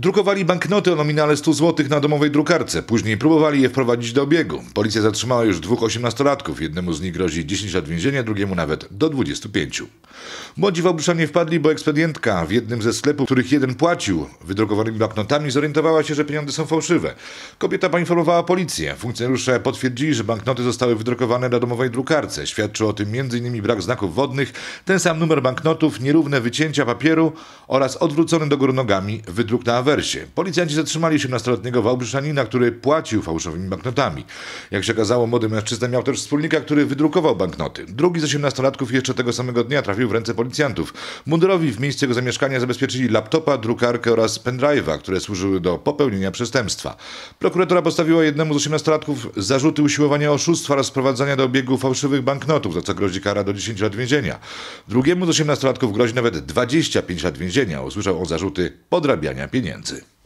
Drukowali banknoty o nominale 100 zł na domowej drukarce. Później próbowali je wprowadzić do obiegu. Policja zatrzymała już dwóch osiemnastolatków. Jednemu z nich grozi 10 lat więzienia, drugiemu nawet do 25. Młodzi w wpadli, bo ekspedientka w jednym ze sklepów, których jeden płacił wydrukowanymi banknotami, zorientowała się, że pieniądze są fałszywe. Kobieta poinformowała policję. Funkcjonariusze potwierdzili, że banknoty zostały wydrukowane na domowej drukarce. Świadczy o tym m.in. brak znaków wodnych, ten sam numer banknotów, nierówne wycięcia papieru oraz odwrócony do góry nogami wydruk na awersie. Policjanci zatrzymali 17-letniego Wałbrzyszanina, który płacił fałszowymi banknotami. Jak się okazało, młody mężczyzna miał też wspólnika, który wydrukował banknoty. Drugi z 18-latków jeszcze tego samego dnia trafił trafił w ręce policjantów. Mundurowi w miejsce jego zamieszkania zabezpieczyli laptopa, drukarkę oraz pendrive'a, które służyły do popełnienia przestępstwa. Prokuratura postawiła jednemu z osiemnastolatków zarzuty usiłowania oszustwa oraz sprowadzania do obiegu fałszywych banknotów, za co grozi kara do 10 lat więzienia. Drugiemu z osiemnastolatków grozi nawet 25 lat więzienia. Usłyszał on zarzuty podrabiania pieniędzy.